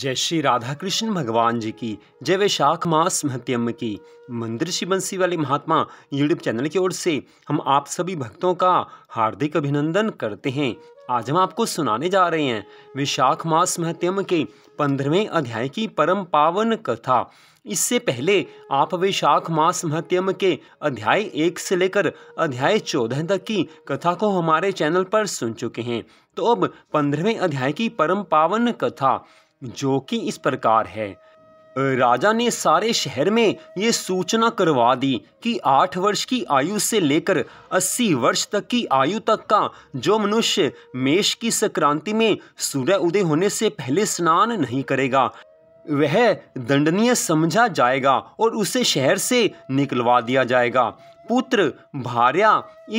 जय श्री राधा कृष्ण भगवान जी की जय वैशाख मास महत्यम की मंदिर श्री बंसी वाले महात्मा यूट्यूब चैनल की ओर से हम आप सभी भक्तों का हार्दिक अभिनंदन करते हैं आज हम आपको सुनाने जा रहे हैं विशाख मास महत्यम के पंद्रहवें अध्याय की परम पावन कथा इससे पहले आप वैशाख मास महत्यम के अध्याय एक से लेकर अध्याय चौदह तक की कथा को हमारे चैनल पर सुन चुके हैं तो अब पंद्रहवें अध्याय की परम पावन कथा जो कि इस प्रकार है राजा ने सारे शहर में ये सूचना करवा दी कि आठ वर्ष की आयु से लेकर अस्सी वर्ष तक की आयु तक का जो मनुष्य मेष की संक्रांति में सूर्य उदय होने से पहले स्नान नहीं करेगा वह दंडनीय समझा जाएगा और उसे शहर से निकलवा दिया जाएगा पुत्र भार्या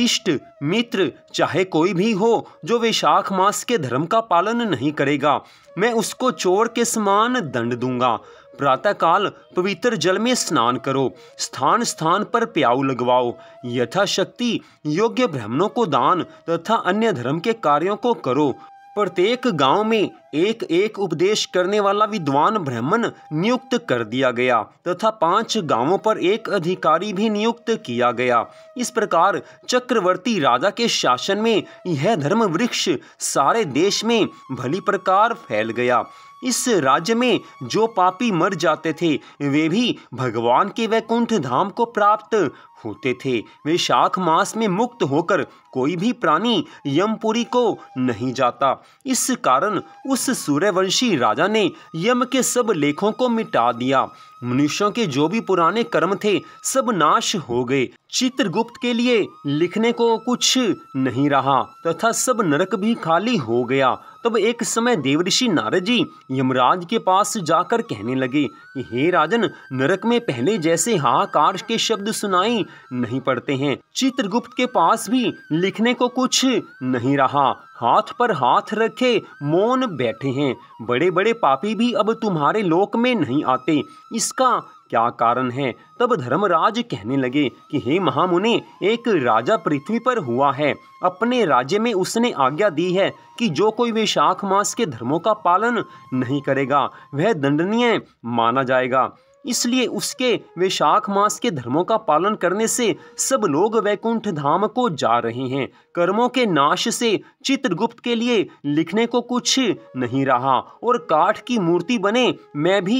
इष्ट मित्र चाहे कोई भी हो जो वैशाख मास के धर्म का पालन नहीं करेगा मैं उसको चोर के समान दंड दूंगा प्रातःकाल पवित्र जल में स्नान करो स्थान स्थान पर प्याऊ लगवाओ यथाशक्ति योग्य ब्राह्मणों को दान तथा अन्य धर्म के कार्यों को करो प्रत्येक गांव में एक एक उपदेश करने वाला विद्वान ब्राह्मण नियुक्त कर दिया गया तथा पांच गांवों पर एक अधिकारी भी नियुक्त किया गया इस प्रकार चक्रवर्ती राजा के शासन में यह धर्म वृक्ष सारे देश में भली प्रकार फैल गया इस राज्य में जो पापी मर जाते थे वे भी भगवान के वैकुंठ धाम को प्राप्त होते थे वे शाख मास में मुक्त होकर कोई भी प्राणी यमपुरी को नहीं जाता इस कारण उस सूर्यवंशी राजा ने यम के सब लेखों को मिटा दिया मनुष्यों के जो भी पुराने कर्म थे सब नाश हो गए चित्रगुप्त के लिए लिखने को कुछ नहीं रहा तथा सब नरक भी खाली हो गया तब एक समय देवऋषि नारद जी यमराज के पास जाकर कहने लगे कि हे राजन नरक में पहले जैसे हाहाकार के शब्द सुनाई नहीं पड़ते हैं चित्रगुप्त के पास भी लिखने को कुछ नहीं रहा हाथ पर हाथ रखे मौन बैठे हैं बड़े बड़े पापी भी अब तुम्हारे लोक में नहीं आते इसका क्या कारण है तब धर्मराज कहने लगे कि हे महामुनि एक राजा पृथ्वी पर हुआ है अपने राज्य में उसने आज्ञा दी है कि जो कोई वैशाख मास के धर्मों का पालन नहीं करेगा वह दंडनीय माना जाएगा इसलिए उसके वैशाख मास के धर्मों का पालन करने से सब लोग वैकुंठ धाम को जा रहे हैं कर्मों के नाश से चित्रगुप्त के लिए लिखने को कुछ नहीं रहा और काठ की मूर्ति बने मैं भी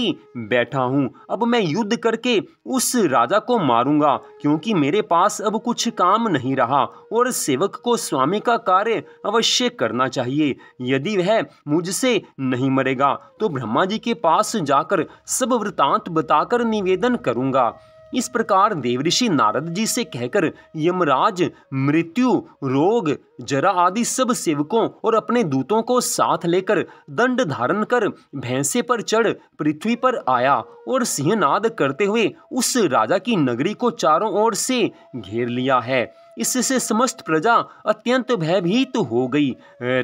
बैठा हूँ अब मैं युद्ध करके उस राजा को मारूंगा क्योंकि मेरे पास अब कुछ काम नहीं रहा और सेवक को स्वामी का कार्य अवश्य करना चाहिए यदि वह मुझसे नहीं मरेगा तो ब्रह्मा जी के पास जाकर सब वृतांत बता बताकर निवेदन करूंगा इस प्रकार देवऋषि नारद जी से कहकर यमराज मृत्यु रोग जरा आदि सब सेवकों और अपने दूतों को साथ लेकर दंड धारण कर भैंसे पर चढ़ पृथ्वी पर आया और सिंहनाद करते हुए उस राजा की नगरी को चारों ओर से घेर लिया है इससे समस्त प्रजा अत्यंत भयभीत तो हो गई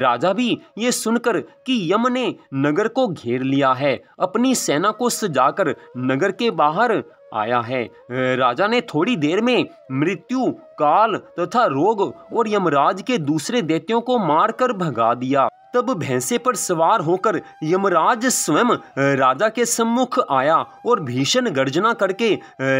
राजा भी ये सुनकर कि यम ने नगर को घेर लिया है अपनी सेना को सजाकर नगर के बाहर आया है राजा ने थोड़ी देर में मृत्यु काल तथा रोग और यमराज के दूसरे दैत्यों को मारकर भगा दिया तब भैंसे पर सवार होकर यमराज स्वयं राजा के सम्मुख आया और भीषण गर्जना करके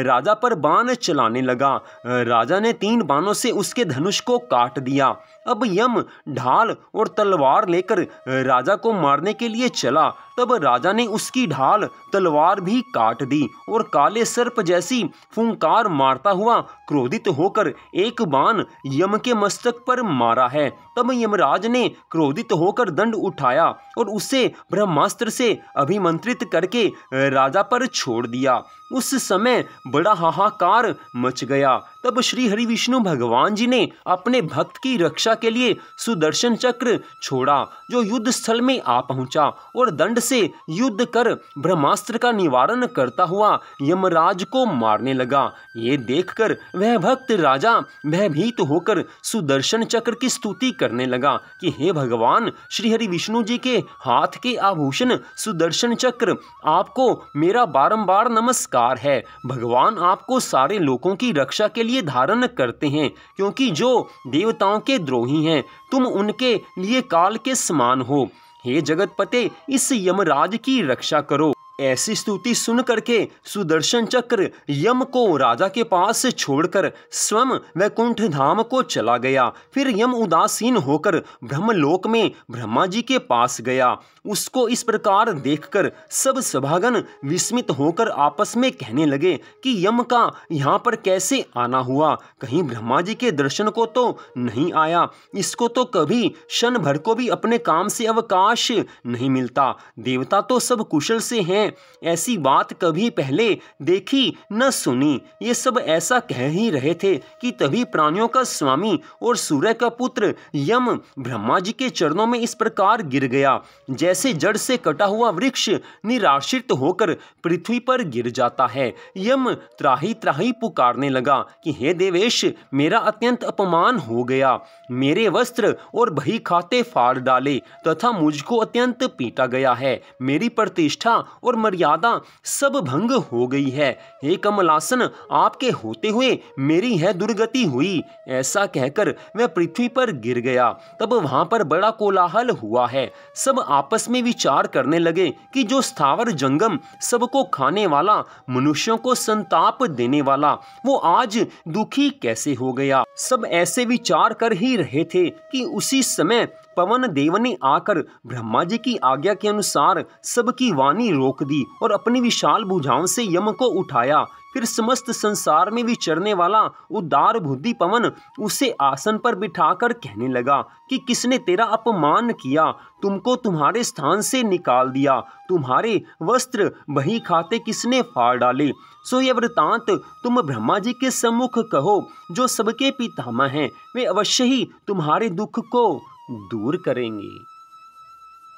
राजा पर बाण चलाने लगा राजा ने तीन बाणों से उसके धनुष को काट दिया अब यम ढाल और तलवार लेकर राजा को मारने के लिए चला तब राजा ने उसकी ढाल तलवार भी काट दी और काले सर्प जैसी फुंकार मारता हुआ क्रोधित होकर एक बाण यम के मस्तक पर मारा है तब यमराज ने क्रोधित होकर दंड उठाया और उसे ब्रह्मास्त्र से अभिमंत्रित करके राजा पर छोड़ दिया उस समय बड़ा हाहाकार मच गया तब श्री हरि विष्णु भगवान जी ने अपने भक्त की रक्षा के लिए सुदर्शन चक्र छोड़ा जो युद्ध स्थल में आ पहुंचा और दंड से युद्ध कर ब्रह्मास्त्र का निवारण करता हुआ यमराज को मारने लगा ये देखकर वह भक्त राजा भयभीत होकर सुदर्शन चक्र की स्तुति करने लगा कि हे भगवान श्री हरि विष्णु जी के हाथ के आभूषण सुदर्शन चक्र आपको मेरा बारम्बार नमस्कार अधिकार है भगवान आपको सारे लोगों की रक्षा के लिए धारण करते हैं क्योंकि जो देवताओं के द्रोही हैं तुम उनके लिए काल के समान हो हे जगतपते इस यमराज की रक्षा करो ऐसी स्तुति सुन करके सुदर्शन चक्र यम को राजा के पास छोड़कर स्वयं वैकुंठ धाम को चला गया फिर यम उदासीन होकर ब्रह्मलोक में ब्रह्मा जी के पास गया उसको इस प्रकार देखकर सब सभागन विस्मित होकर आपस में कहने लगे कि यम का यहाँ पर कैसे आना हुआ कहीं ब्रह्मा जी के दर्शन को तो नहीं आया इसको तो कभी क्षण भर को भी अपने काम से अवकाश नहीं मिलता देवता तो सब कुशल से हैं हैं ऐसी बात कभी पहले देखी न सुनी ये सब ऐसा कह ही रहे थे कि तभी प्राणियों का स्वामी और सूर्य का पुत्र यम ब्रह्मा जी के चरणों में इस प्रकार गिर गया जैसे जड़ से कटा हुआ वृक्ष निराश्रित होकर पृथ्वी पर गिर जाता है यम त्राही त्राही पुकारने लगा कि हे देवेश मेरा अत्यंत अपमान हो गया मेरे वस्त्र और बही खाते फाड़ डाले तथा मुझको अत्यंत पीटा गया है मेरी प्रतिष्ठा और मर्यादा सब भंग हो गई है हे कमलासन आपके होते हुए मेरी है दुर्गति हुई ऐसा कहकर वह पृथ्वी पर गिर गया तब वहां पर बड़ा कोलाहल हुआ है सब आपस में विचार करने लगे कि जो स्थावर जंगम सबको खाने वाला मनुष्यों को संताप देने वाला वो आज दुखी कैसे हो गया सब ऐसे विचार कर ही रहे थे कि उसी समय पवन देव ने आकर ब्रह्मा जी की आज्ञा के अनुसार सबकी वाणी रोक दी और अपनी विशाल भुजाओं से यम को उठाया फिर समस्त संसार में विचरने वाला उदार बुद्धि पवन उसे आसन पर बिठाकर कहने लगा कि किसने तेरा अपमान किया तुमको तुम्हारे स्थान से निकाल दिया तुम्हारे वस्त्र बही खाते किसने फाड़ डाले सो ये वृतांत तुम ब्रह्मा जी के सम्मुख कहो जो सबके पितामह हैं वे अवश्य ही तुम्हारे दुख को दूर करेंगे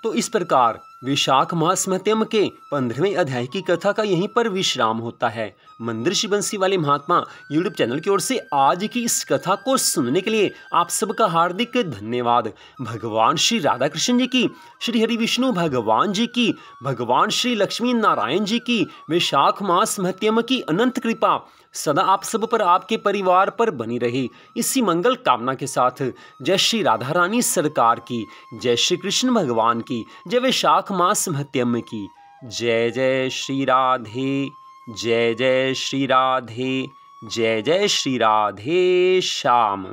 तो इस प्रकार विशाख मास महत्यम के पंद्रहवें अध्याय की कथा का यहीं पर विश्राम होता है मंदिर शिवंशी वाले महात्मा यूट्यूब चैनल की ओर से आज की इस कथा को सुनने के लिए आप सबका हार्दिक धन्यवाद भगवान श्री राधा कृष्ण जी की श्री हरि विष्णु भगवान जी की भगवान श्री लक्ष्मी नारायण जी की विशाख मास महत्यम की अनंत कृपा सदा आप सब पर आपके परिवार पर बनी रहे इसी मंगल कामना के साथ जय श्री राधा रानी सरकार की जय श्री कृष्ण भगवान की जय वैशाख मास महत्यम की जय जय श्री राधे जय जय श्री राधे जय जय श्री राधे श्याम